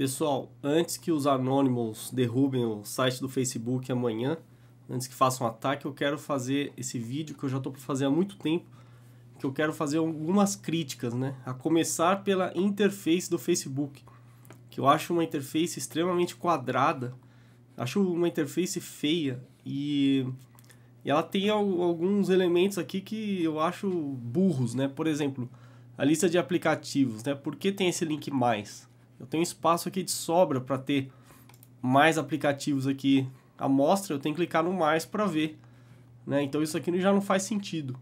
Pessoal, antes que os anônimos derrubem o site do Facebook amanhã, antes que façam um ataque, eu quero fazer esse vídeo que eu já estou para fazer há muito tempo, que eu quero fazer algumas críticas, né? A começar pela interface do Facebook, que eu acho uma interface extremamente quadrada, acho uma interface feia e, e ela tem alguns elementos aqui que eu acho burros, né? Por exemplo, a lista de aplicativos, né? Por que tem esse link mais? Eu tenho espaço aqui de sobra para ter mais aplicativos aqui à mostra, eu tenho que clicar no mais para ver. Né? Então isso aqui já não faz sentido.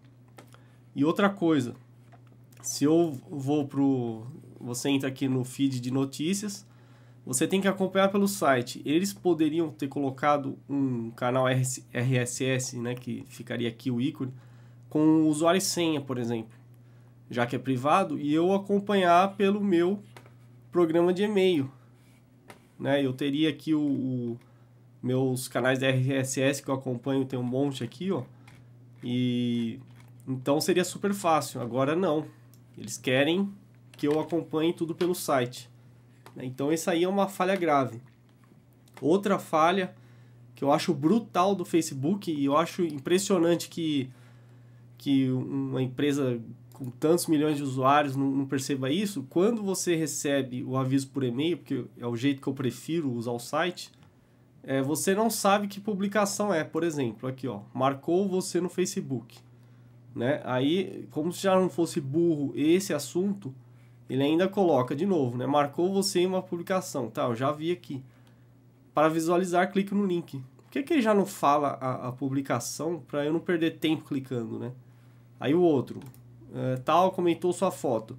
E outra coisa, se eu vou pro você entra aqui no feed de notícias, você tem que acompanhar pelo site. Eles poderiam ter colocado um canal RSS, né, que ficaria aqui o ícone, com usuário e senha, por exemplo, já que é privado, e eu acompanhar pelo meu programa de e-mail. Né? Eu teria aqui o, o meus canais da RSS que eu acompanho, tem um monte aqui, ó. E então seria super fácil. Agora não. Eles querem que eu acompanhe tudo pelo site. Né? Então isso aí é uma falha grave. Outra falha que eu acho brutal do Facebook e eu acho impressionante que que uma empresa com tantos milhões de usuários não, não, perceba isso, quando você recebe o aviso por e-mail, porque é o jeito que eu prefiro usar o site, é, você não sabe que publicação é. Por exemplo, aqui ó, marcou você no Facebook. Né? Aí, como se já não fosse burro esse assunto, ele ainda coloca de novo, né? Marcou você em uma publicação, tá? Eu já vi aqui. Para visualizar, clique no link. Por que, que ele já não fala a, a publicação para eu não perder tempo clicando, né? Aí o outro, é, tal comentou sua foto.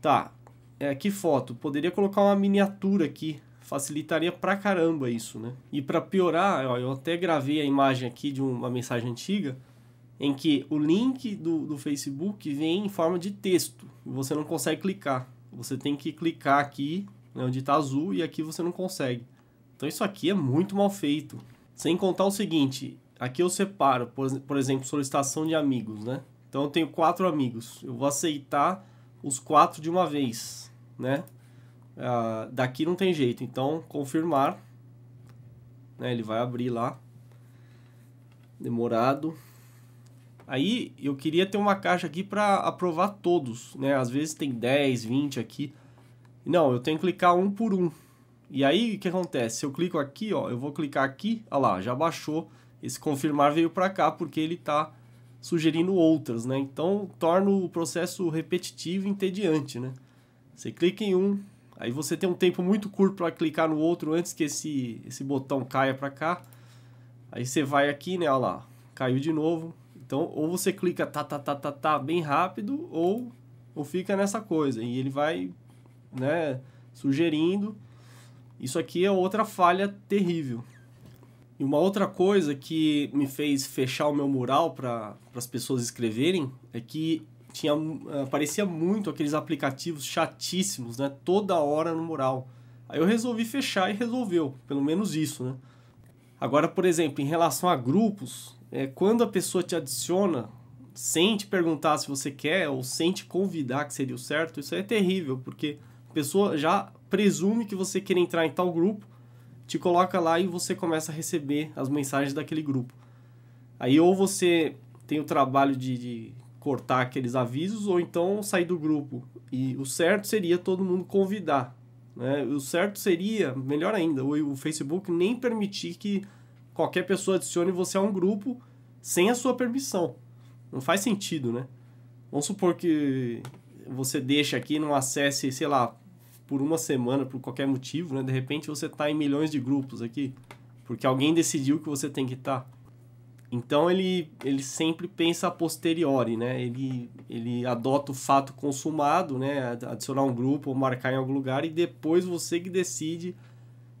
Tá, é, que foto? Poderia colocar uma miniatura aqui, facilitaria pra caramba isso, né? E para piorar, ó, eu até gravei a imagem aqui de uma mensagem antiga, em que o link do, do Facebook vem em forma de texto, você não consegue clicar. Você tem que clicar aqui, né, onde está azul, e aqui você não consegue. Então isso aqui é muito mal feito. Sem contar o seguinte, aqui eu separo, por, por exemplo, solicitação de amigos, né? Então eu tenho quatro amigos. Eu vou aceitar os quatro de uma vez, né? Ah, daqui não tem jeito. Então, confirmar. Né? Ele vai abrir lá. Demorado. Aí eu queria ter uma caixa aqui para aprovar todos, né? Às vezes tem 10, 20 aqui. Não, eu tenho que clicar um por um. E aí o que acontece? Se eu clico aqui, ó, eu vou clicar aqui, ó lá, já baixou. Esse confirmar veio para cá porque ele tá sugerindo outras, né? Então torna o processo repetitivo e entediante, né? Você clica em um, aí você tem um tempo muito curto para clicar no outro antes que esse, esse botão caia para cá. Aí você vai aqui, né? Olha lá, caiu de novo. Então ou você clica tá tá tá tá tá bem rápido ou ou fica nessa coisa e ele vai, né? Sugerindo. Isso aqui é outra falha terrível. E uma outra coisa que me fez fechar o meu mural para as pessoas escreverem é que tinha eh, aparecia muito aqueles aplicativos chatíssimos, né? Toda hora no mural. Aí eu resolvi fechar e resolveu, pelo menos isso, né? Agora, por exemplo, em relação a grupos, é, quando a pessoa te adiciona sem te perguntar se você quer ou sem te convidar que seria o certo, isso é terrível, porque a pessoa já presume que você quer entrar em tal grupo te coloca lá e você começa a receber as mensagens daquele grupo. Aí ou você tem o trabalho de, de cortar aqueles avisos ou então sair do grupo. E o certo seria todo mundo convidar. Né? O certo seria, melhor ainda, o Facebook nem permitir que qualquer pessoa adicione você a um grupo sem a sua permissão. Não faz sentido, né? Vamos supor que você deixa aqui, não acesse, sei lá, por uma semana, por qualquer motivo, né? De repente você está em milhões de grupos aqui, porque alguém decidiu que você tem que estar. Tá. Então ele, ele sempre pensa a posteriori, né? Ele, ele adota o fato consumado, né? Adicionar um grupo ou marcar em algum lugar e depois você que decide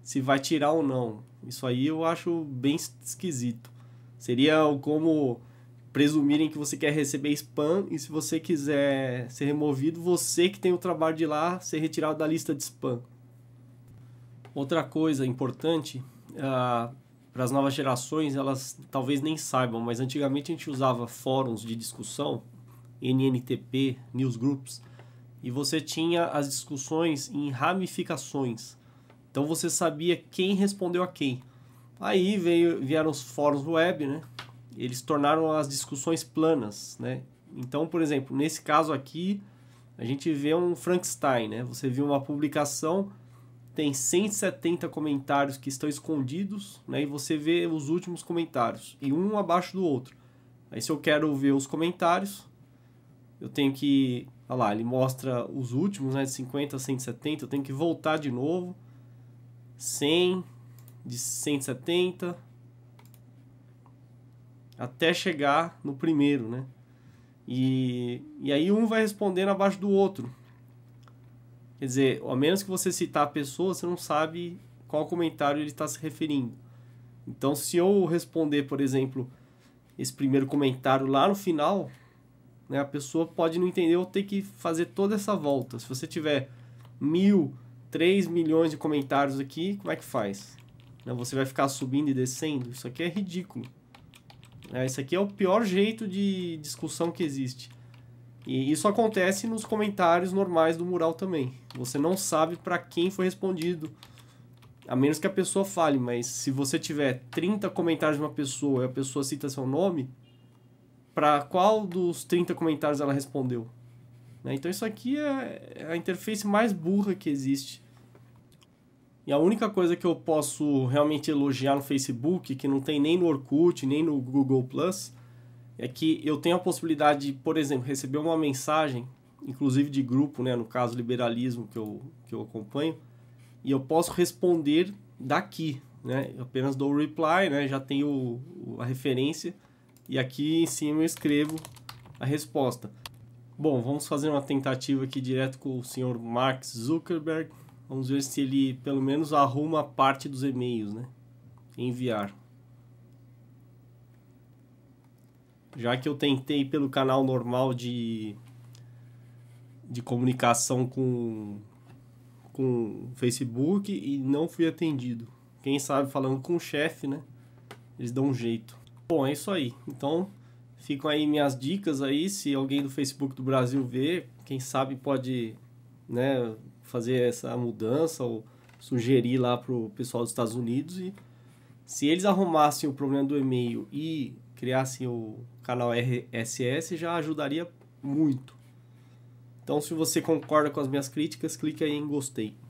se vai tirar ou não. Isso aí eu acho bem esquisito. Seria como presumirem que você quer receber spam e se você quiser ser removido, você que tem o trabalho de lá ser retirado da lista de spam. Outra coisa importante, ah, para as novas gerações, elas talvez nem saibam, mas antigamente a gente usava fóruns de discussão, NNTP, newsgroups, e você tinha as discussões em ramificações. Então você sabia quem respondeu a quem. Aí veio, vieram os fóruns web, né? eles tornaram as discussões planas, né? Então, por exemplo, nesse caso aqui, a gente vê um Frankenstein, né? Você viu uma publicação, tem 170 comentários que estão escondidos, né? E você vê os últimos comentários, e um abaixo do outro. Aí se eu quero ver os comentários, eu tenho que... Olha lá, ele mostra os últimos, né? De 50 a 170, eu tenho que voltar de novo. 100, de 170 até chegar no primeiro, né? E, e aí um vai respondendo abaixo do outro. Quer dizer, a menos que você citar a pessoa, você não sabe qual comentário ele está se referindo. Então, se eu responder, por exemplo, esse primeiro comentário lá no final, né, a pessoa pode não entender ou ter que fazer toda essa volta. Se você tiver mil, três milhões de comentários aqui, como é que faz? Né, você vai ficar subindo e descendo? Isso aqui é ridículo. É, esse aqui é o pior jeito de discussão que existe. E isso acontece nos comentários normais do mural também. Você não sabe para quem foi respondido. A menos que a pessoa fale, mas se você tiver 30 comentários de uma pessoa e a pessoa cita seu nome, para qual dos 30 comentários ela respondeu? Né? Então isso aqui é, é a interface mais burra que existe e a única coisa que eu posso realmente elogiar no Facebook, que não tem nem no Orkut, nem no Google Plus, é que eu tenho a possibilidade de, por exemplo, receber uma mensagem, inclusive de grupo, né, no caso liberalismo que eu, que eu acompanho, e eu posso responder daqui, né? Eu apenas dou o reply, né? Já tenho a referência e aqui em cima eu escrevo a resposta. Bom, vamos fazer uma tentativa aqui direto com o senhor Mark Zuckerberg. Vamos ver se ele pelo menos arruma parte dos e-mails, né? Enviar. Já que eu tentei pelo canal normal de, de comunicação com, com Facebook e não fui atendido. Quem sabe falando com o chefe, né? Eles dão um jeito. Bom, é isso aí. Então, ficam aí minhas dicas aí. Se alguém do Facebook do Brasil ver, quem sabe pode, né, fazer essa mudança ou sugerir lá para o pessoal dos Estados Unidos e se eles arrumassem o problema do e-mail e criassem o canal RSS já ajudaria muito. Então, se você concorda com as minhas críticas, clique aí em gostei.